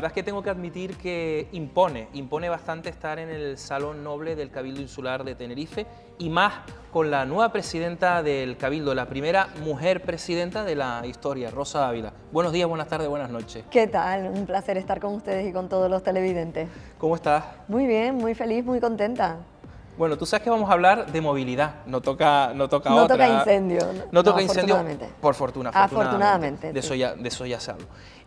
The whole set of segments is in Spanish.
verdad es que tengo que admitir que impone, impone bastante estar en el Salón Noble del Cabildo Insular de Tenerife y más con la nueva presidenta del Cabildo, la primera mujer presidenta de la historia, Rosa Ávila. Buenos días, buenas tardes, buenas noches. ¿Qué tal? Un placer estar con ustedes y con todos los televidentes. ¿Cómo estás? Muy bien, muy feliz, muy contenta. Bueno, tú sabes que vamos a hablar de movilidad, no toca, no toca no otra. Toca incendio, no, toca incendio. No incendio, por fortuna, afortunadamente. de, eso ya, de eso ya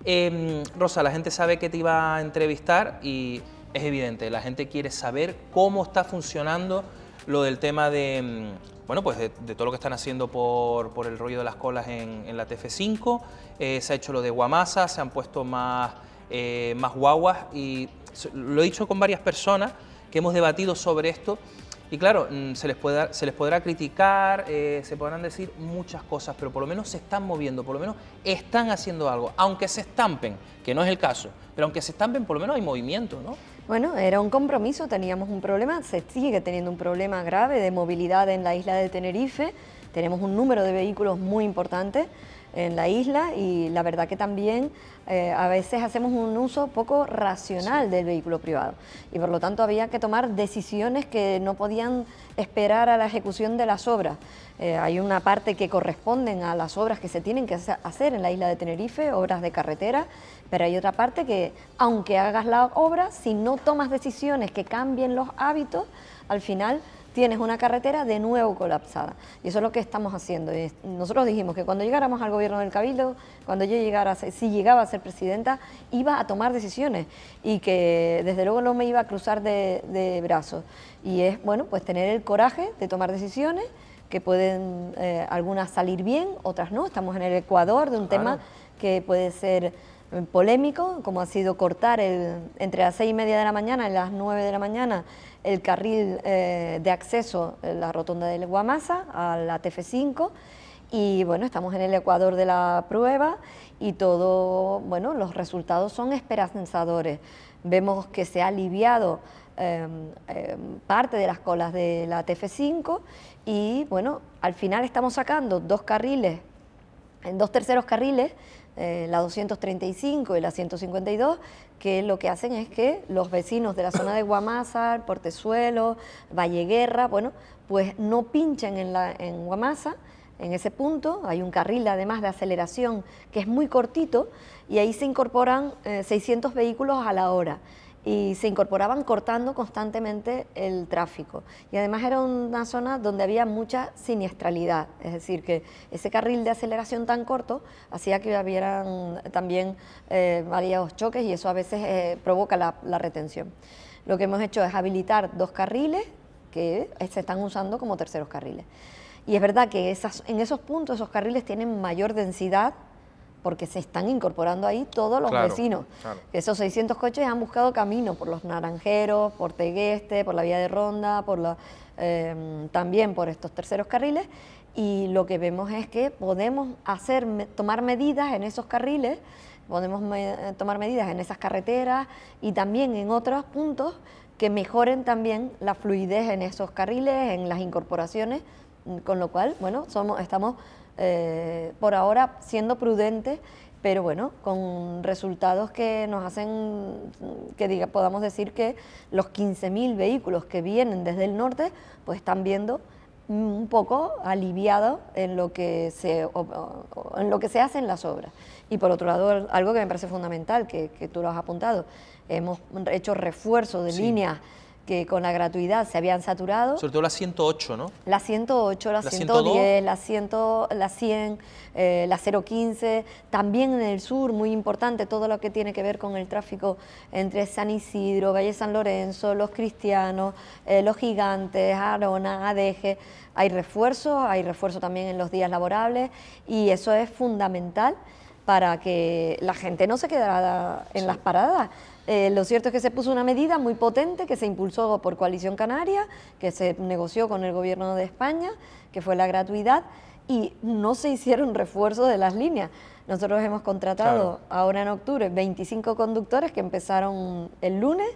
Em, Rosa, la gente sabe que te iba a entrevistar y es evidente, la gente quiere saber cómo está funcionando lo del tema de, em, bueno, pues de, todo lo que están haciendo por, el rollo de las colas en, la TF5. Eh, se ha hecho lo de Guamasa, se han puesto más, eh, más guaguas y lo he dicho con varias personas que hemos debatido sobre esto y claro, mm, se les, puede, se les podrá criticar, eh, se podrán decir muchas cosas, pero por lo menos se están moviendo, por lo menos están haciendo algo. Aunque se estampen, que no es el caso, pero aunque se estampen, por lo menos hay movimiento, ¿no? Bueno, era un compromiso, teníamos un problema, se sigue teniendo un problema grave de movilidad en la isla de Tenerife, tenemos un número de vehículos muy importante en la isla y la verdad que también eh, a veces hacemos un uso poco racional del vehículo privado y por lo tanto había que tomar decisiones que no podían esperar a la ejecución de las obras. Eh, hay una parte que corresponden a las obras que se tienen que hacer en la isla de Tenerife, obras de carretera, pero hay otra parte que aunque hagas la obra, si no tomas decisiones que cambien los hábitos, al final tienes una carretera de nuevo colapsada. Y eso es lo que estamos haciendo. Nosotros dijimos que cuando llegáramos al gobierno del Cabildo, cuando yo llegara, si llegaba a ser presidenta, iba a tomar decisiones y que desde luego no me iba a cruzar de, brazos. Y es, bueno, pues tener el coraje de tomar decisiones que pueden eh, algunas salir bien, otras no. Estamos en el Ecuador de un tema que puede ser polémico, como ha sido cortar entre las seis y media de la mañana y las nueve de la mañana el carril eh, de acceso, eh, la rotonda del Guamasa, a la TF5. Y bueno, estamos en el ecuador de la prueba y todo, bueno, los resultados son esperanzadores. Vemos que se ha aliviado em, em, parte de las colas de la TF5 y bueno, al final estamos sacando dos carriles, en dos terceros carriles eh, la 235 y la 152, que lo que hacen es que los vecinos de la zona de Guamasa, Portezuelo, Valleguerra, bueno, pues no pinchan en, la, en Guamasa, en ese punto, hay un carril además de aceleración que es muy cortito y ahí se incorporan 600 eh, vehículos a la hora y se incorporaban cortando constantemente el tráfico. Y además era una zona donde había mucha siniestralidad, es decir, que ese carril de aceleración tan corto hacía que hubieran también variados eh, varios choques y eso a veces eh, provoca la, retención. Lo que hemos hecho es habilitar dos carriles que se están usando como terceros carriles. Y es verdad que esas, en esos puntos esos carriles tienen mayor densidad porque se están incorporando ahí todos los vecinos. Esos 600 coches han buscado camino por los Naranjeros, por Tegueste, por la vía de Ronda, por la, em, también por estos terceros carriles y lo que vemos es que podemos hacer, tomar medidas en esos carriles, podemos tomar medidas en esas carreteras y también en otros puntos que mejoren también la fluidez en esos carriles, en las incorporaciones, con lo cual, bueno, somos, estamos eh, por ahora siendo prudentes, pero bueno, con resultados que nos hacen que diga, podamos decir que los 15.000 vehículos que vienen desde el norte, pues están viendo un poco aliviado en lo que se en lo que se hacen las obras y por otro lado algo que me parece fundamental que, tú lo has apuntado hemos hecho refuerzo de líneas que con la gratuidad se habían saturado. Sobre todo la 108, ¿no? La 108, la 110, la 100, la 100, 015. Eh, también en el sur, muy importante, todo lo que tiene que ver con el tráfico entre San Isidro, Valle San Lorenzo, Los Cristianos, eh, Los Gigantes, Arona, Adeje. Hay refuerzo, hay refuerzo también en los días laborables y eso es fundamental para que la gente no se quedara en las paradas. Eh, lo cierto es que se puso una medida muy potente que se impulsó por Coalición Canaria, que se negoció con el gobierno de España, que fue la gratuidad, y no se hicieron refuerzos de las líneas. Nosotros hemos contratado ahora en octubre 25 conductores que empezaron el lunes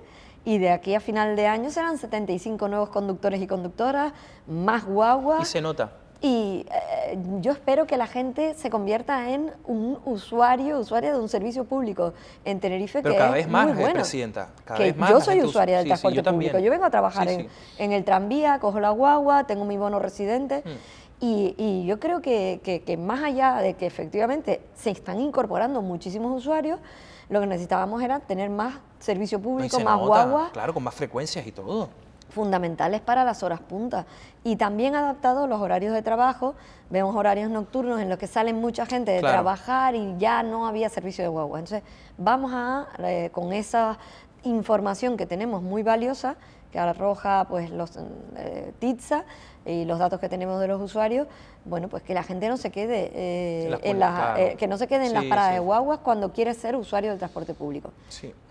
y de aquí a final de año serán 75 nuevos conductores y conductoras, más guagua. Y se nota. Y eh, yo espero que la gente se convierta en un usuario, usuaria de un servicio público en Tenerife. Pero que cada vez más, muy eh, Presidenta. Cada vez más yo soy usuaria del transporte público. Yo vengo a trabajar en, el tranvía, cojo la guagua, tengo mi bono residente. Mm. Y, yo creo que, más allá de que efectivamente se están incorporando muchísimos usuarios, lo que necesitábamos era tener más servicio público, más guagua. Claro, con más frecuencias y todo fundamentales para las horas puntas y también adaptados los horarios de trabajo. Vemos horarios nocturnos en los que salen mucha gente de trabajar y ya no había servicio de guagua. Entonces, vamos a, eh, con esa información que tenemos muy valiosa, que arroja pues los mm, eh, y los datos que tenemos de los usuarios, bueno, pues que la gente no se quede eh, en las, eh, que no se quede en las paradas de guaguas cuando quiere ser usuario del transporte público.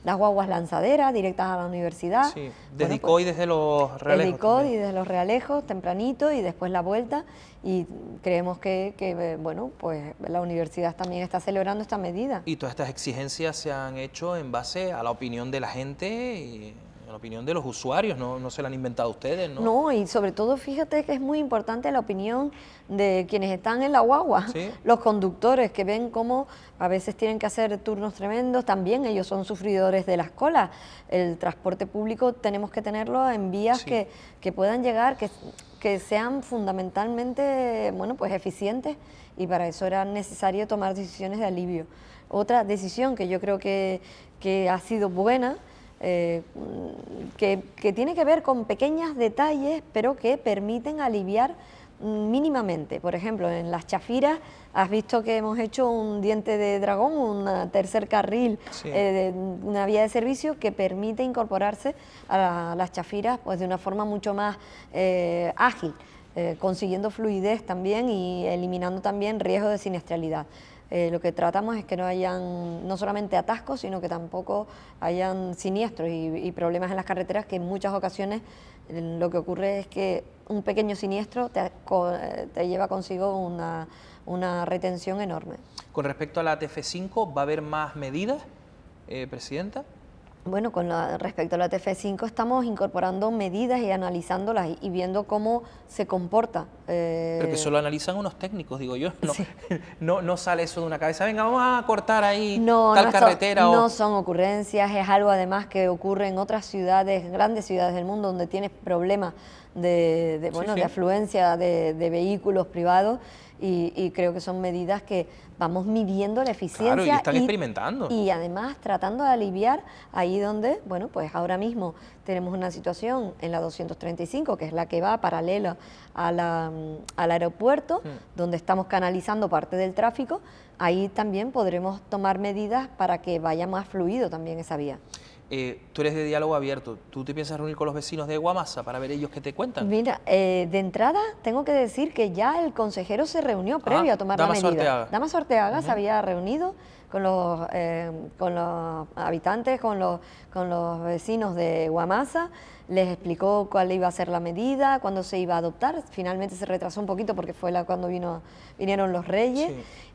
Las guaguas lanzaderas, directas a la universidad. Sí. y pues, desde los realejos. ...dedicó y desde los realejos, tempranito y después la vuelta. Y creemos que, eh, bueno, pues la universidad también está celebrando esta medida. Y todas estas exigencias se han hecho en base a la opinión de la gente opinión de los usuarios, no, se la han inventado ustedes, ¿no? No, y sobre todo fíjate que es muy importante la opinión de quienes están en la guagua, los conductores que ven cómo a veces tienen que hacer turnos tremendos, también ellos son sufridores de las colas. El transporte público tenemos que tenerlo en vías que, que puedan llegar, que, que sean fundamentalmente bueno, pues eficientes y para eso era necesario tomar decisiones de alivio. Otra decisión que yo creo que, que ha sido buena eh, que, tiene que ver con pequeños detalles, pero que permiten aliviar mínimamente. Por ejemplo, en las chafiras has visto que hemos hecho un diente de dragón, un tercer carril, eh, una vía de servicio que permite incorporarse a, las chafiras pues, de una forma mucho más eh, ágil, consiguiendo fluidez también y eliminando también riesgo de siniestralidad. Eh, lo que tratamos es que no hayan no solamente atascos, sino que tampoco hayan siniestros y, problemas en las carreteras, que en muchas ocasiones eh, lo que ocurre es que un pequeño siniestro te, eh, lleva consigo una, retención enorme. Con respecto a la TF5, ¿va a haber más medidas, Presidenta? Bueno, con la, respecto a la TF5 estamos incorporando medidas y analizándolas y, viendo cómo se comporta. Eh, Pero que solo analizan unos técnicos, digo yo. No, no, sale eso de una cabeza. Venga, vamos a cortar ahí tal carretera. o... No son ocurrencias, es algo además que ocurre en otras ciudades, grandes ciudades del mundo, donde tienes problemas de, bueno, de afluencia de, vehículos privados y, creo que son medidas que vamos midiendo la eficiencia. y además tratando de aliviar ahí donde, bueno, pues ahora mismo tenemos una situación en la 235, que es la que va paralela mm, al aeropuerto, donde estamos canalizando parte del tráfico, ahí también podremos tomar medidas para que vaya más fluido también esa vía. Eh, tú eres de diálogo abierto. ¿Tú te piensas reunir con los vecinos de Guamasa para ver ellos qué te cuentan? Mira, eh, de entrada tengo que decir que ya el consejero se reunió ah, previo a tomar la medida. Dama Sorteaga se había reunido con los, eh, con los habitantes, con los, con los vecinos de Guamasa, les explicó cuál iba a ser la medida, cuándo se iba a adoptar. Finalmente se retrasó un poquito porque fue la, cuando vino, vinieron los reyes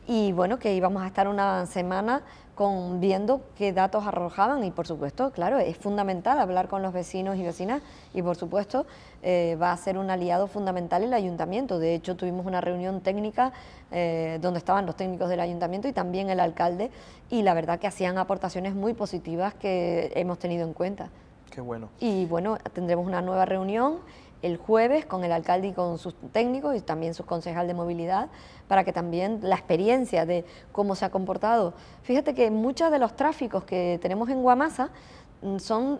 y bueno, que íbamos a estar una semana con, viendo qué datos arrojaban y por supuesto, claro, es fundamental hablar con los vecinos y vecinas y por supuesto eh, va a ser un aliado fundamental el ayuntamiento. De hecho, tuvimos una reunión técnica eh, donde estaban los técnicos del ayuntamiento y también el alcalde y la verdad que hacían aportaciones muy positivas que hemos tenido en cuenta. Qué bueno. Y bueno, tendremos una nueva reunión el jueves con el alcalde y con sus técnicos y también su concejal de movilidad, para que también la experiencia de cómo se ha comportado. Fíjate que muchos de los tráficos que tenemos en Guamasa mm, son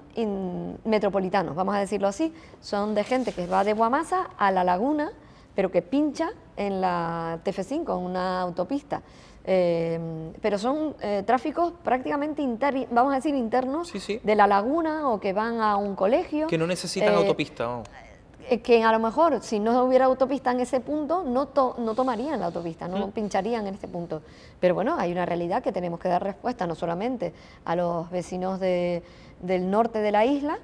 metropolitanos, vamos a decirlo así, son de gente que va de Guamasa a La Laguna, pero que pincha en la TF5, en una autopista. Em, pero son eh, tráficos prácticamente, vamos a decir, internos de la laguna o que van a un colegio. Que no necesitan eh, autopista. Eh, que a lo mejor si no hubiera autopista en ese punto, no, tomarían la autopista, no mm. pincharían en este punto. Pero bueno, hay una realidad que tenemos que dar respuesta, no solamente a los vecinos del norte de la isla,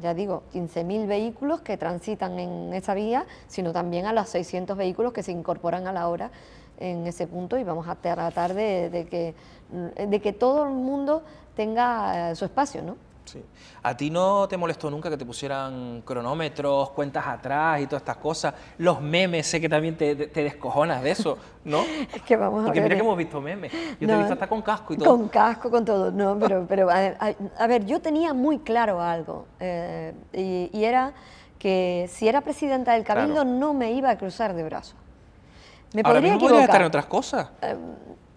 ya digo, 15.000 vehículos que transitan en esa vía, sino también a los 600 vehículos que se incorporan a la hora en ese punto y vamos a tratar de que, de que todo el mundo tenga eh, su espacio, ¿no? Sí. ¿A ti no te molestó nunca que te pusieran cronómetros, cuentas atrás y todas estas cosas? Los memes, sé que también te, descojonas de eso, ¿no? es que vamos a ver. Porque mira que eh. hemos visto memes. Yo te he visto hasta con casco y todo. Con casco, con todo. No, pero, pero a, ver, yo tenía muy claro algo. Eh, y, era que si era presidenta del Cabildo no me iba a cruzar de brazos. Me Ahora mismo estar en otras cosas. Em,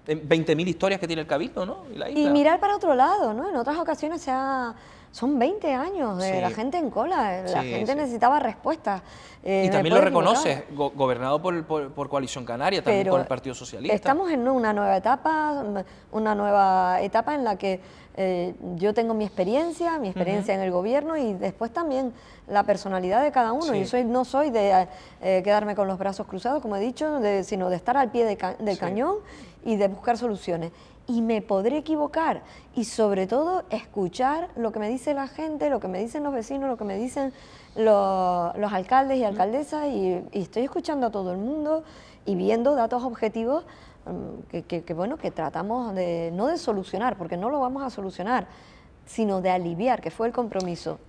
20.000 historias que tiene el Cabildo, ¿no? Y, mirar para otro lado, ¿no? En otras ocasiones se Son 20 años de la gente en cola, eh, la gente necesitaba respuestas. Eh, y también lo reconoces, gobernado por, Coalición Canaria, también por el Partido Socialista. Estamos en una nueva etapa, una nueva etapa en la que eh, yo tengo mi experiencia, mi experiencia en el gobierno y después también la personalidad de cada uno. y Yo soy, no soy de eh, quedarme con los brazos cruzados, como he dicho, sino de estar al pie del cañón y de buscar soluciones. Y me podré equivocar y sobre todo escuchar lo que me dice la gente, lo que me dicen los vecinos, lo que me dicen los, alcaldes y alcaldesas y, y estoy escuchando a todo el mundo y viendo datos objetivos Mm, que, bueno, que tratamos de, no de solucionar, porque no lo vamos a solucionar, sino de aliviar, que fue el compromiso.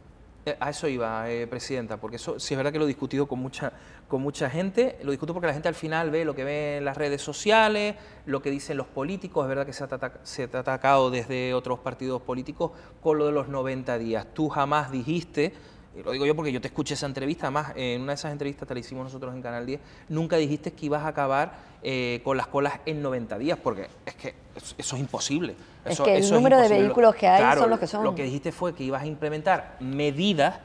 Eh, a eso iba, eh, Presidenta, porque eso sí es verdad que lo he discutido con mucha, con mucha gente, lo discuto porque la gente al final ve lo que ve en las redes sociales, lo que dicen los políticos, es verdad que se ha, se ha atacado desde otros partidos políticos con lo de los 90 días. Tú jamás dijiste lo digo yo porque yo te escuché esa entrevista, además en una de esas entrevistas te la hicimos nosotros en Canal 10, nunca dijiste que ibas a acabar eh, con las colas en 90 días, porque es que eso, es imposible. es que el número de vehículos que hay son los que son. Lo que dijiste fue que ibas a implementar medidas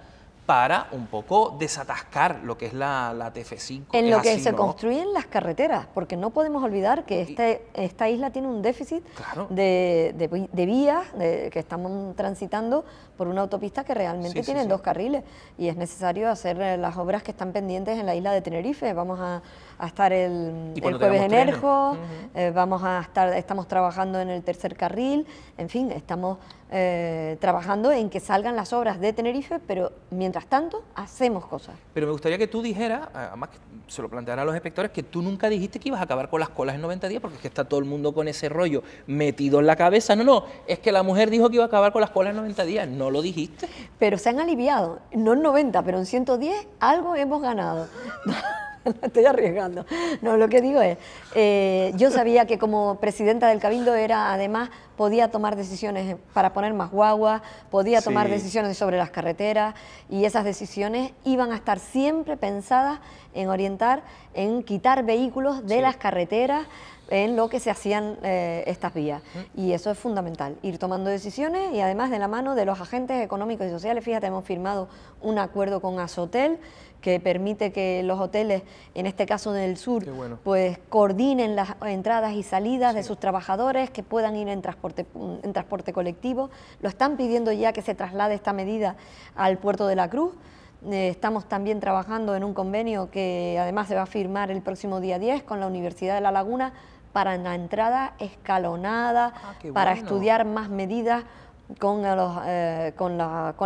para un poco desatascar lo que es la, la TF5. En lo que se construyen las carreteras, porque no podemos olvidar que este, esta isla tiene un déficit de, vías que estamos transitando por una autopista que realmente tiene tienen dos carriles y es necesario hacer eh, las obras que están pendientes en la isla de Tenerife. Vamos a, estar el, jueves en Erjo, eh, vamos a estar, estamos trabajando en el tercer carril, en fin, estamos eh, trabajando en que salgan las obras de Tenerife, pero mientras tanto hacemos cosas. Pero me gustaría que tú dijeras, además que se lo planteara a los espectadores... que tú nunca dijiste que ibas a acabar con las colas en 90 días, porque es que está todo el mundo con ese rollo metido en la cabeza. No, no, es que la mujer dijo que iba a acabar con las colas en 90 días. No lo dijiste. Pero se han aliviado, no en 90, pero en 110 algo hemos ganado. estoy arriesgando. No, lo que digo es, eh, yo sabía que como presidenta del Cabildo era, además, podía tomar decisiones para poner más guagua, podía tomar decisiones sobre las carreteras y esas decisiones iban a estar siempre pensadas en orientar, en quitar vehículos de las carreteras, en lo que se hacían eh, estas vías. Mm. Y eso es fundamental, ir tomando decisiones y además de la mano de los agentes económicos y sociales. Fíjate, hemos firmado un acuerdo con Azotel que permite que los hoteles, en este caso del sur, pues coordinen las entradas y salidas de sus trabajadores, que puedan ir en transporte, colectivo. Lo están pidiendo ya que se traslade esta medida al puerto de la Cruz. Eh, estamos también trabajando en un convenio que además se va a firmar el próximo día 10 con la Universidad de La Laguna para la entrada escalonada, ah, para estudiar más medidas eh, con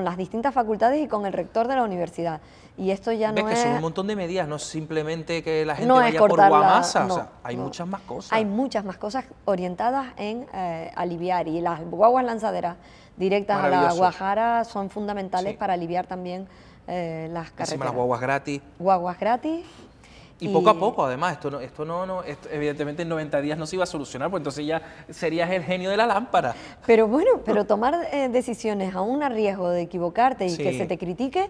las distintas facultades y con el rector de la universidad. Y esto ya no que es... son un montón de medidas, no simplemente que la gente vaya por guamasa. hay muchas más cosas. Hay muchas más cosas orientadas en eh, aliviar. Y las guaguas lanzaderas directas a la Guajara son fundamentales para aliviar también eh, las carreteras. las guaguas gratis. Guaguas gratis y, poco a poco, además, esto no, esto no, no evidentemente en 90 días no se iba a solucionar, pues entonces ya serías el genio de la lámpara. Pero bueno, pero tomar eh, decisiones aún a riesgo de equivocarte y que se te critique,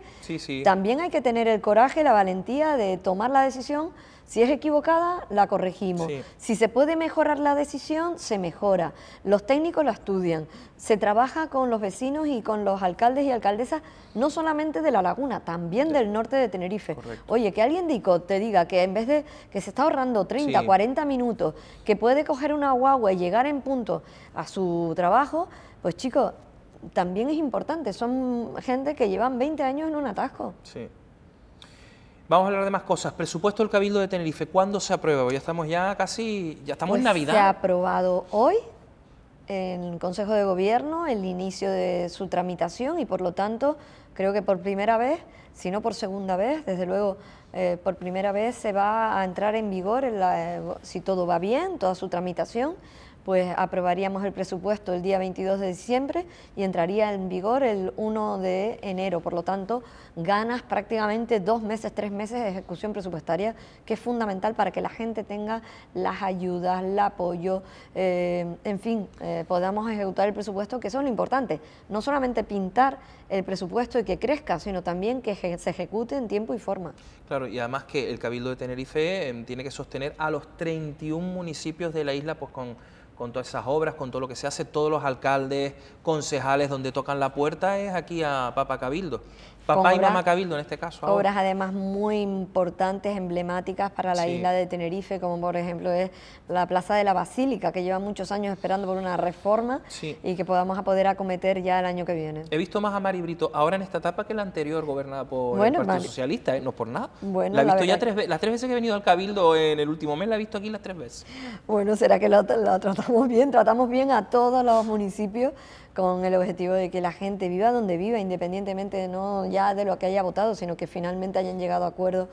también hay que tener el coraje, la valentía de tomar la decisión si es equivocada, la corregimos. Si se puede mejorar la decisión, se mejora. Los técnicos la estudian. Se trabaja con los vecinos y con los alcaldes y alcaldesas, no solamente de La Laguna, también del norte de Tenerife. Oye, que alguien dico, te diga que en vez de que se está ahorrando 30, 40 minutos, que puede coger una guagua y llegar en punto a su trabajo, pues chicos, también es importante. Son gente que llevan 20 años en un atasco. Sí. Vamos a hablar de más cosas. Presupuesto del Cabildo de Tenerife, ¿cuándo se aprueba? Ya estamos ya casi, ya estamos en pues Navidad. Se ha aprobado hoy en el Consejo de Gobierno el inicio de su tramitación y por lo tanto creo que por primera vez, si no por segunda vez, desde luego eh, por primera vez se va a entrar en vigor, si todo va bien, toda su tramitación, pues aprobaríamos el presupuesto el día 22 de diciembre y entraría en vigor el 1 de enero. Por lo tanto, ganas prácticamente dos meses, tres meses de ejecución presupuestaria, que es fundamental para que la gente tenga las ayudas, el apoyo, eh, en fin, eh, podamos ejecutar el presupuesto, que eso es lo importante. No solamente pintar el presupuesto y que crezca, sino también que se ejecute en tiempo y forma. Claro, y además que el Cabildo de Tenerife em, tiene que sostener a los 31 municipios de la isla pues con con todas esas obras, con todo lo que se hace, todos los alcaldes, concejales, donde tocan la puerta es aquí a Papa Cabildo. Papá y mamá Cabildo en este caso. Obras además muy importantes, emblemáticas para la isla de Tenerife, como por ejemplo es la Plaza de la Basílica, que lleva muchos años esperando por una reforma y que podamos poder acometer ya el año que viene. He visto más a Mari Brito ahora en esta etapa que la anterior gobernada por el Partido Socialista, ¿eh? no por nada. Bueno, la he visto ya tres veces, las tres veces que he venido al Cabildo en el último mes, la he visto aquí las tres veces. Bueno, será que la tratamos bien, tratamos bien a todos los municipios con el objetivo de que la gente viva donde viva, independientemente no ya de lo que haya votado, sino que finalmente hayan llegado a acuerdo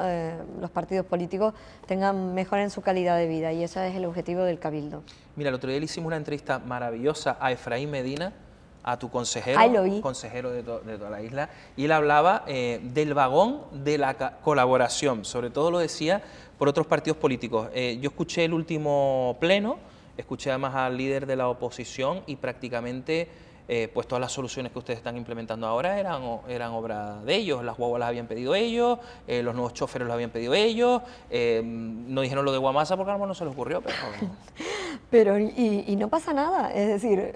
eh, los, partidos políticos, tengan mejor en su calidad de vida y ese es el objetivo del Cabildo. Mira, el otro día le hicimos una entrevista maravillosa a Efraín Medina, a tu consejero, consejero de, de, toda la isla, y él hablaba eh, del vagón de la colaboración, sobre todo lo decía por otros partidos políticos. Eh, yo escuché el último pleno, Escuché además al líder de la oposición y prácticamente eh, pues todas las soluciones que ustedes están implementando ahora eran, eran obra de ellos. Las guaguas las habían pedido ellos, eh, los nuevos choferes los habían pedido ellos. Eh, no dijeron lo de Guamasa porque a lo no se les ocurrió, pero... Pero y, no pasa nada, es decir,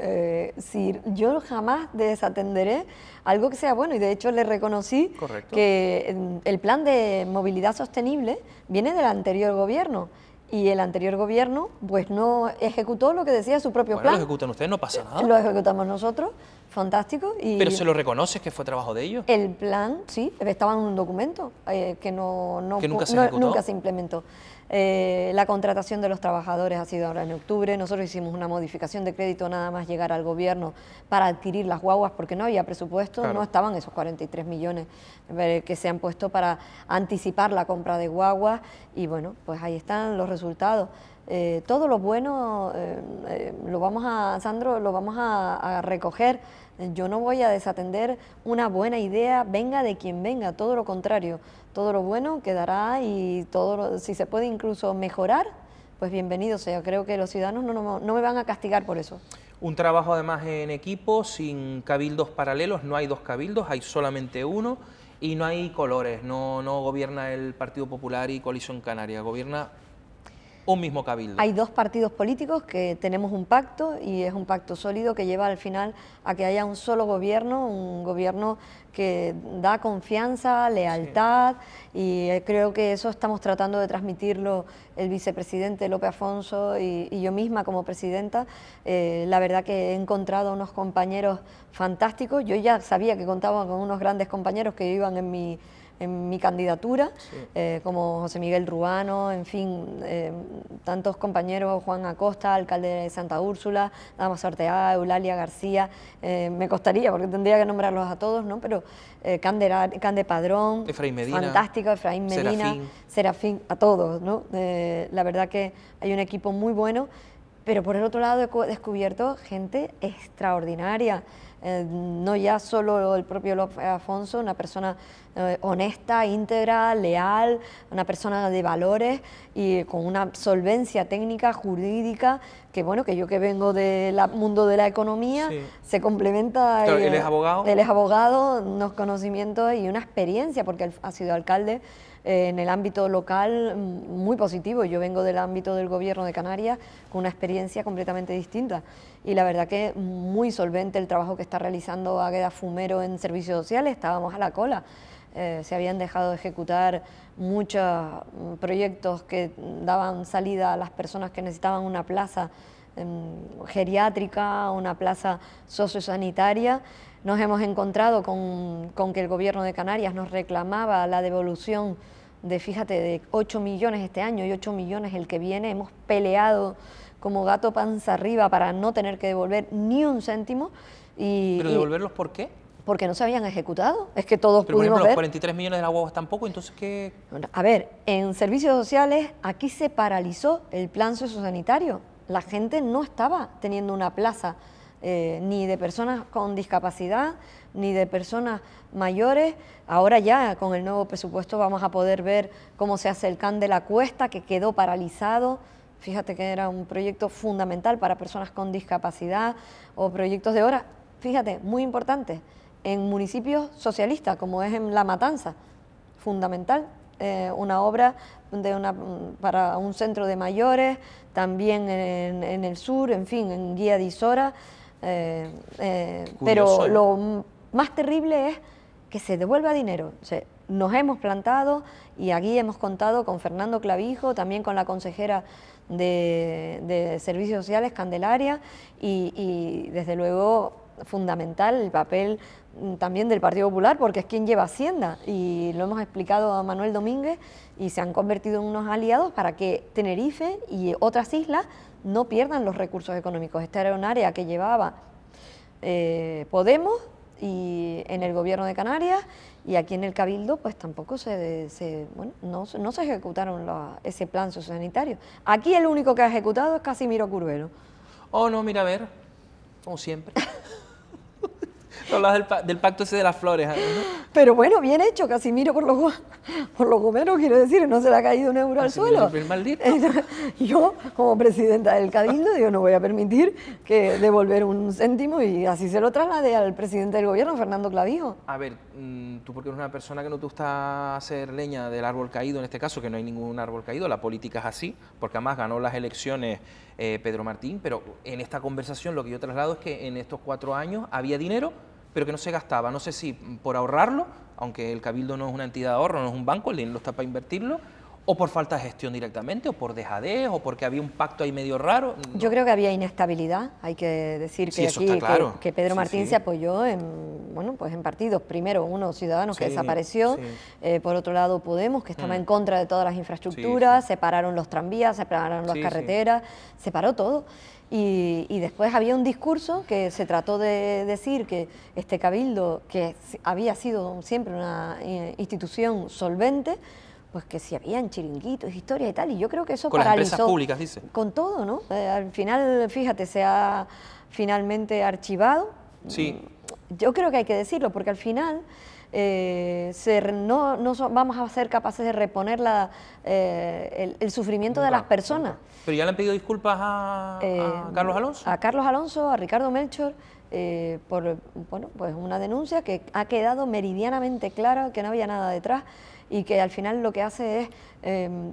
si yo jamás desatenderé algo que sea bueno y de hecho le reconocí que mm, el plan de movilidad sostenible viene del anterior gobierno y el anterior gobierno pues no ejecutó lo que decía su propio bueno, plan. lo ejecutan ustedes, no pasa nada. Lo ejecutamos nosotros fantástico. ¿Pero se lo reconoces que fue trabajo de ellos? El plan, sí, estaba en un documento eh, que, no, no, nunca, se implementó. Eh, la contratación de los trabajadores ha sido ahora en octubre. Nosotros hicimos una modificación de crédito nada más llegar al gobierno para adquirir las guaguas porque no había presupuesto, no estaban esos 43 millones eh, que se han puesto para anticipar la compra de guaguas y bueno, pues ahí están los resultados. todo lo bueno lo vamos a, Sandro, lo vamos a recoger yo no voy a desatender una buena idea, venga de quien venga, todo lo contrario, todo lo bueno quedará y todo si se puede incluso mejorar, pues bienvenido sea. Creo que los ciudadanos no, no, me van a castigar por eso. Un trabajo además en equipo, sin cabildos paralelos, no hay dos cabildos, hay solamente uno y no hay colores, no, no gobierna el Partido Popular y Coalición Canaria, gobierna un mismo cabildo. Hay dos partidos políticos que tenemos un pacto y es un pacto sólido que lleva al final a que haya un solo gobierno, un gobierno que da confianza, lealtad y eh, creo que eso estamos tratando de transmitirlo el vicepresidente López Afonso y, yo misma como presidenta. Eh, la verdad que he encontrado unos compañeros fantásticos. Yo ya sabía que contaba con unos grandes compañeros que iban en mi en mi candidatura, eh, como José Miguel Rubano, en fin, eh, tantos compañeros, Juan Acosta, alcalde de Santa Úrsula, Dama Sortea, Eulalia García, eh, me costaría porque tendría que nombrarlos a todos, ¿no? Pero Cande, Padrón, Efraín Medina, fantástico, Efraín Medina, Serafín, Serafín a todos, ¿no? la verdad que hay un equipo muy bueno. Pero por el otro lado he descubierto gente extraordinaria, eh, no ya solo el propio López Afonso, una persona eh, honesta, íntegra, leal, una persona de valores y con una solvencia técnica, jurídica, que bueno, que yo que vengo del mundo de la economía, se complementa. ¿El él eh, es abogado. Él es abogado, unos conocimientos y una experiencia, porque él ha sido alcalde en el ámbito local mm, muy positivo. Yo vengo del ámbito del gobierno de Canarias con una experiencia completamente distinta y la verdad que muy solvente el trabajo que está realizando Águeda Fumero en servicios sociales, estábamos a la cola. Eh, se habían dejado de ejecutar muchos mm, proyectos que daban salida a las personas que necesitaban una plaza em, geriátrica, una plaza sociosanitaria. Nos hemos encontrado con, con que el Gobierno de Canarias nos reclamaba la devolución de, fíjate, de 8 millones este año y 8 millones el que viene. Hemos peleado como gato panza arriba para no tener que devolver ni un céntimo. Y, ¿Pero devolverlos por qué? Porque no se habían ejecutado. Es que todos Pero, por ejemplo, los 43 millones de la tampoco, entonces ¿qué...? A ver, en servicios sociales aquí se paralizó el plan sociosanitario. La gente no estaba teniendo una plaza eh, ni de personas con discapacidad, ni de personas mayores. Ahora ya con el nuevo presupuesto vamos a poder ver cómo se hace el CAN de la Cuesta, que quedó paralizado. Fíjate que era un proyecto fundamental para personas con discapacidad o proyectos de obra... fíjate, muy importante... en municipios socialistas, como es en La Matanza, fundamental eh, una obra de una, para un centro de mayores, también en, el sur, en fin, en Guía de Isora. Eh, eh, pero lo más terrible es que se devuelva dinero. nos hemos plantado y aquí hemos contado con Fernando Clavijo, también con la consejera de, Servicios Sociales, Candelaria, y, desde luego fundamental el papel mm, también del Partido Popular, porque es quien lleva Hacienda, y lo hemos explicado a Manuel Domínguez, y se han convertido en unos aliados para que Tenerife y otras islas no pierdan los recursos económicos. Esta era un área que llevaba eh, Podemos y en el gobierno de Canarias y aquí en el Cabildo pues tampoco se, bueno, no, no, se ejecutaron ese plan sociosanitario. Aquí el único que ha ejecutado es Casimiro Curvelo. Oh, no, mira, a ver, como siempre. Hablas del, pacto ese de las flores. Pero bueno, bien hecho, Casimiro por los, por los gomeros, quiero decir, no se le ha caído un euro al suelo. Yo, como presidenta del Cabildo, digo, no voy a permitir que devolver un céntimo y así se lo traslade al presidente del gobierno, Fernando Clavijo. A ver, mm, tú porque eres una persona que no te gusta hacer leña del árbol caído, en este caso, que no hay ningún árbol caído, la política es así, porque además ganó las elecciones eh, Pedro Martín, pero en esta conversación lo que yo traslado es que en estos cuatro años había dinero pero que no se gastaba. No sé si por ahorrarlo, aunque el Cabildo no es una entidad de ahorro, no es un banco, el dinero está para invertirlo, o por falta de gestión directamente, o por dejadez, o porque había un pacto ahí medio raro. Yo creo que había inestabilidad, hay que decir que aquí que, Pedro Martín se apoyó en, bueno, pues en partidos. Primero, uno, Ciudadanos, que desapareció. Eh, por otro lado, Podemos, que estaba mm. en contra de todas las infraestructuras, separaron los tranvías, separaron las carreteras, separó todo. Y, después había un discurso que se trató de decir que este cabildo, que había sido siempre una eh, institución solvente, pues que si habían chiringuitos, historias y tal, y yo creo que eso con paralizó. Con las empresas públicas, dice. Con todo, ¿no? Eh, al final, fíjate, se ha finalmente archivado. Sí. Yo creo que hay que decirlo, porque al final eh, no, vamos a ser capaces de reponer la, eh, el, sufrimiento de las personas. Pero ya le han pedido disculpas a, eh, Carlos Alonso. A Carlos Alonso, a Ricardo Melchor. por bueno, pues una denuncia que ha quedado meridianamente clara, que no había nada detrás y que al final lo que hace es em,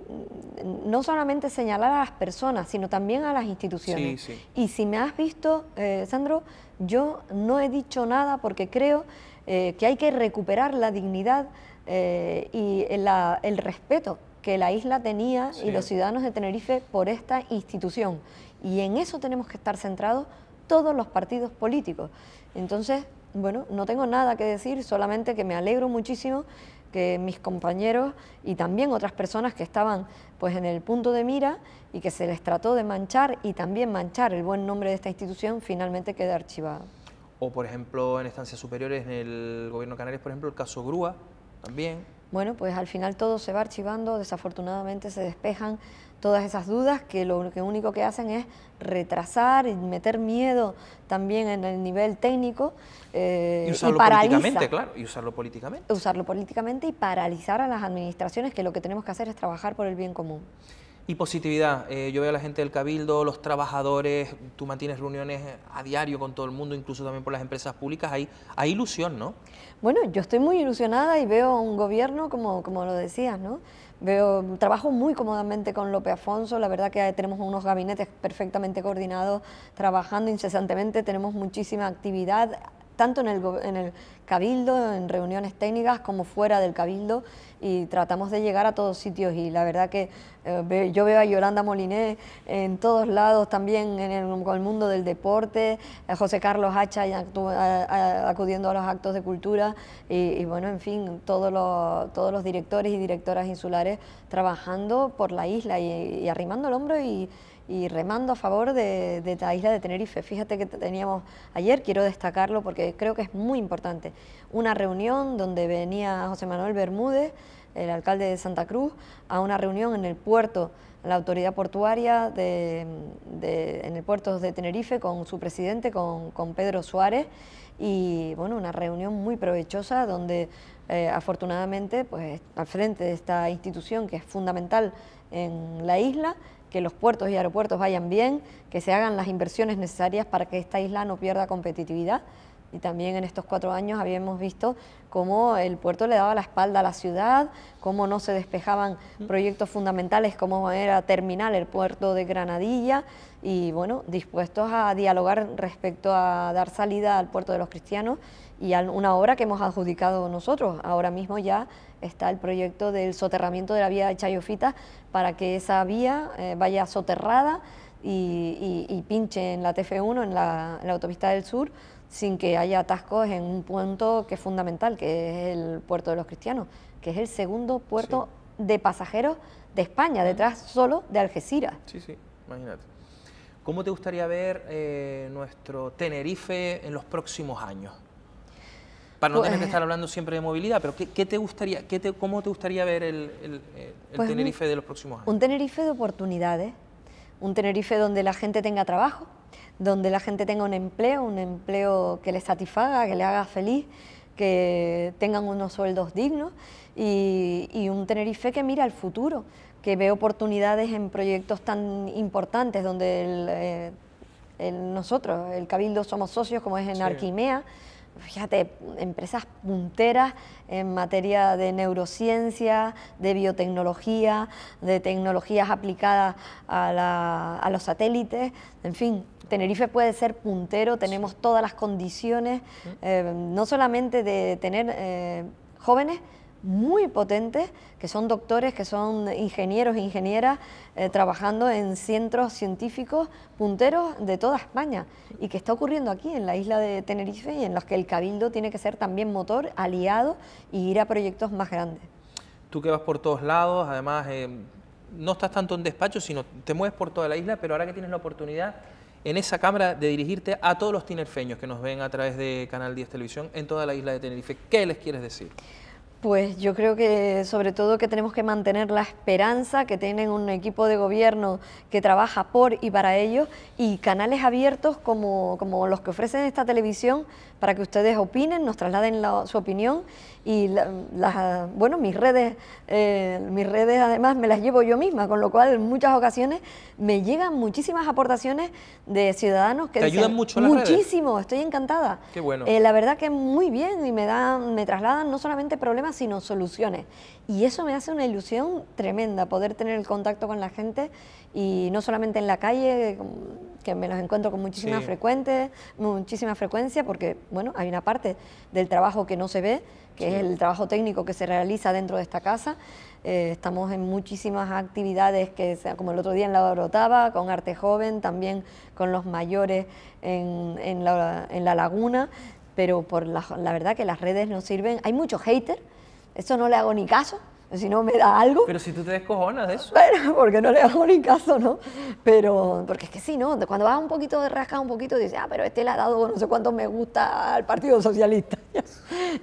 no solamente señalar a las personas, sino también a las instituciones. Y si me has visto, Sandro, yo no he dicho nada porque creo eh, que hay que recuperar la dignidad eh, y el respeto que la isla tenía y los ciudadanos de Tenerife por esta institución. Y en eso tenemos que estar centrados todos los partidos políticos. Entonces, bueno, no tengo nada que decir, solamente que me alegro muchísimo que mis compañeros y también otras personas que estaban pues en el punto de mira y que se les trató de manchar y también manchar el buen nombre de esta institución finalmente quede archivado. O, por ejemplo, en estancias superiores, en el gobierno canarias, por ejemplo, el caso Grúa también. Bueno, pues al final todo se va archivando, desafortunadamente se despejan todas esas dudas que lo único que hacen es retrasar y meter miedo también en el nivel técnico eh, y usarlo políticamente, claro, y usarlo políticamente. Usarlo políticamente y paralizar a las administraciones que lo que tenemos que hacer es trabajar por el bien común. Y positividad. Eh, yo veo a la gente del Cabildo, los trabajadores, tú mantienes reuniones eh, a diario con todo el mundo, incluso también por las empresas públicas. Hay, hay ilusión, ¿no? Bueno, yo estoy muy ilusionada y veo un gobierno, como, como lo decías, ¿no? Veo, trabajo muy cómodamente con López Afonso, la verdad que tenemos unos gabinetes perfectamente coordinados, trabajando incesantemente, tenemos muchísima actividad, tanto en el, en el, cabildo, en reuniones técnicas, como fuera del cabildo, y tratamos de llegar a todos sitios. Y la verdad que eh, yo veo a Yolanda Moliné en todos lados, también en el, el mundo del deporte, eh, José Carlos Hacha acudiendo a los actos de cultura, y, bueno, en fin, todos los, todos los directores y directoras insulares trabajando por la isla y, y arrimando el hombro y y remando a favor de, la isla de Tenerife. Fíjate que teníamos ayer, quiero destacarlo porque creo que es muy importante, una reunión donde venía José Manuel Bermúdez, el alcalde de Santa Cruz, a una reunión en el puerto, la autoridad portuaria en el puerto de Tenerife con su presidente, con, Pedro Suárez, y bueno, una reunión muy provechosa donde eh, afortunadamente pues, al frente de esta institución que es fundamental en la isla, que los puertos y aeropuertos vayan bien, que se hagan las inversiones necesarias para que esta isla no pierda competitividad. Y también en estos cuatro años habíamos visto cómo el puerto le daba la espalda a la ciudad, cómo no se despejaban proyectos fundamentales como era terminal el puerto de Granadilla y bueno, dispuestos a dialogar respecto a dar salida al puerto de los cristianos y una obra que hemos adjudicado nosotros. Ahora mismo ya está el proyecto del soterramiento de la vía de Chayofita para que esa vía eh, vaya soterrada y, pinche en la TF1, en la, autopista del sur, sin que haya atascos en un punto que es fundamental, que es el puerto de los cristianos, que es el segundo puerto de pasajeros de España, detrás solo de Algeciras. Sí, sí, imagínate. ¿Cómo te gustaría ver eh, nuestro Tenerife en los próximos años? Para no tener que pues, estar hablando siempre de movilidad, pero ¿qué, te gustaría, qué ¿cómo te gustaría ver el, pues, Tenerife mm, de los próximos años? Un Tenerife de oportunidades, un Tenerife donde la gente tenga trabajo, donde la gente tenga un empleo, un empleo que le satisfaga, que le haga feliz, que tengan unos sueldos dignos y, un Tenerife que mira al futuro, que ve oportunidades en proyectos tan importantes donde el, eh, nosotros, el Cabildo, somos socios, como es en Arquimea fíjate, empresas punteras en materia de neurociencia, de biotecnología, de tecnologías aplicadas a, los satélites, en fin. Tenerife puede ser puntero, tenemos todas las condiciones, eh, no solamente de tener eh, jóvenes, muy potentes, que son doctores, que son ingenieros, e ingenieras, eh, trabajando en centros científicos punteros de toda España y que está ocurriendo aquí en la isla de Tenerife y en los que el Cabildo tiene que ser también motor, aliado y ir a proyectos más grandes. Tú que vas por todos lados, además eh, no estás tanto en despacho, sino te mueves por toda la isla, pero ahora que tienes la oportunidad en esa cámara de dirigirte a todos los tinerfeños que nos ven a través de Canal 10 Televisión en toda la isla de Tenerife, ¿qué les quieres decir? Pues yo creo que sobre todo que tenemos que mantener la esperanza, que tienen un equipo de gobierno que trabaja por y para ellos y canales abiertos como, como los que ofrecen esta televisión para que ustedes opinen, nos trasladen su opinión y bueno, mis redes, eh, mis redes además me las llevo yo misma, con lo cual en muchas ocasiones me llegan muchísimas aportaciones de ciudadanos que... Te ayudan mucho las Muchísimo, estoy encantada. Qué bueno. Eh, la verdad que muy bien y me, dan, me trasladan no solamente problemas, sino soluciones. Y eso me hace una ilusión tremenda, poder tener el contacto con la gente y no solamente en la calle que me los encuentro con muchísima, muchísima frecuencia, porque bueno, hay una parte del trabajo que no se ve, que es el trabajo técnico que se realiza dentro de esta casa. Eh, estamos en muchísimas actividades, que como el otro día en la Orotava, con Arte Joven, también con los mayores en, la, Laguna, pero por la, la verdad que las redes no sirven. Hay muchos haters, eso no le hago ni caso, si no me da algo. Pero si tú te descojonas de eso. Bueno, porque no le hago ni caso, ¿no? Pero, porque es que sí, ¿no? Cuando vas un poquito de rasca, un poquito, dices, ah, pero este le ha dado no sé cuánto me gusta al Partido Socialista.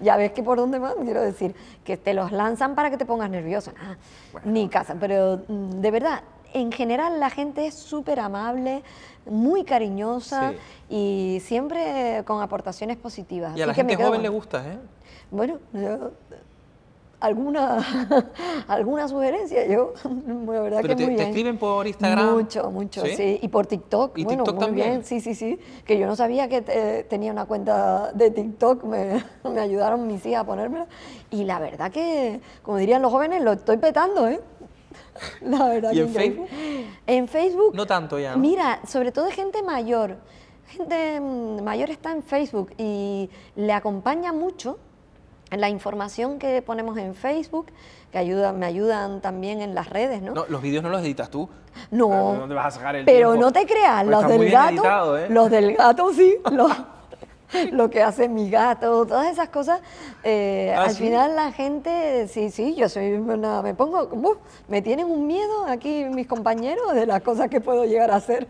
ya ves que por dónde van, quiero decir, que te los lanzan para que te pongas nervioso. Nada. Ni casa, pero mm, de verdad, en general la gente es súper amable, muy cariñosa y siempre con aportaciones positivas. Y a la gente joven le gusta, ¿eh? Bueno, yo alguna, alguna sugerencia. Yo, la verdad que muy bien. te escriben por Instagram. Mucho, mucho, sí. Y por TikTok. bueno, muy bien, sí, sí, sí. Que yo no sabía que eh, tenía una cuenta de TikTok, me, ayudaron mis hijas a ponérmela. Y la verdad que, como dirían los jóvenes, lo estoy petando, ¿eh? La verdad en Facebook? En Facebook. No tanto ya. Mira, sobre todo gente mayor. Gente mm, mayor está en Facebook y le acompaña mucho la información que ponemos en Facebook, que ayuda, me ayudan también en las redes, ¿no? no los vídeos no los editas tú. No. ¿Dónde vas a sacar el Pero no te creas, pues los del gato. ¿eh? Los del gato sí. Los, lo que hace mi gato, todas esas cosas. Eh, ¿Ah, al final la gente, sí, sí, yo soy una, me pongo, me tienen un miedo aquí mis compañeros de las cosas que puedo llegar a hacer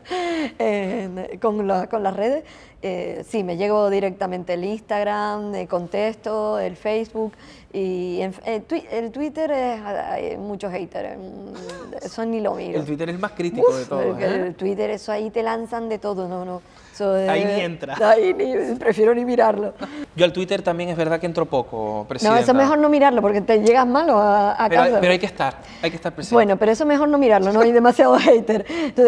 con, con las redes. Eh, sí, me llego directamente el Instagram, el eh, contesto, el Facebook y el, Twitter es, hay muchos haters, eso mm, ni lo miro. El Twitter es más crítico de todo El, Twitter, eso ahí te lanzan de todo, no, no. ahí ni entra. Ahí ni, prefiero ni mirarlo. Yo al Twitter también es verdad que entro poco, presidenta. No, eso mejor no mirarlo porque te llegas malo a, a pero, hay que estar, hay que estar presente. Bueno, pero eso mejor no mirarlo, no hay demasiado hater.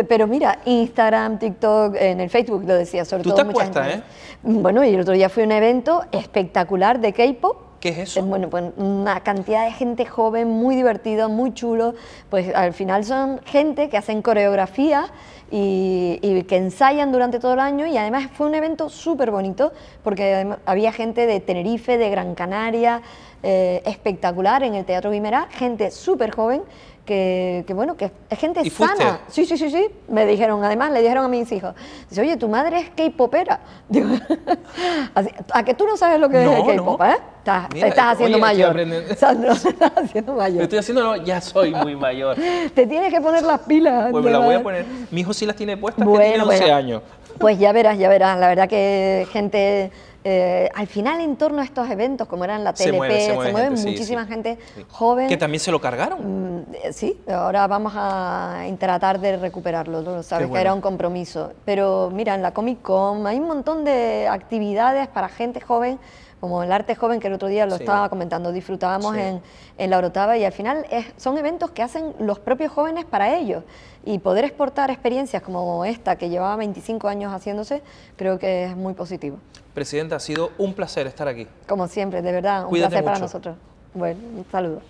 pero mira, Instagram, TikTok, en el Facebook lo decía, sobre todo. te ¿eh? Bueno, y el otro día fui a un evento espectacular de K-pop ¿Qué es eso? Bueno, pues una cantidad de gente joven, muy divertido, muy chulo. Pues al final son gente que hacen coreografía y, que ensayan durante todo el año y además fue un evento súper bonito porque había gente de Tenerife, de Gran Canaria, eh, espectacular en el Teatro Guimerá, gente súper joven que, bueno, que es gente sana. Sí, sí, sí, sí. Me dijeron, además, le dijeron a mis hijos, dice, oye, tu madre es K-popera. a que tú no sabes lo que es K-pop, ¿eh? Está, estás, haciendo mayor. Sandro, estás haciendo mayor. Estoy haciendo, ya soy muy mayor. Te tienes que poner las pilas. Pues me voy a ¿eh? poner. Mi hijo sí las tiene puestas, bueno, que tiene 11 años. Pues ya verás, ya verás. La verdad que gente. Eh, al final, en torno a estos eventos, como eran la TLP, se mueven muchísima gente joven. Que también se lo cargaron. Mm, eh, sí, ahora vamos a tratar de recuperarlo, sabes, que era un compromiso. Pero mira, en la Comic Con hay un montón de actividades para gente joven como el arte joven que el otro día lo estaba comentando, disfrutábamos en, la Orotava y al final son eventos que hacen los propios jóvenes para ellos y poder exportar experiencias como esta que llevaba 25 años haciéndose creo que es muy positivo. Presidenta, ha sido un placer estar aquí. Como siempre, de verdad, un placer para nosotros. Bueno, un saludo.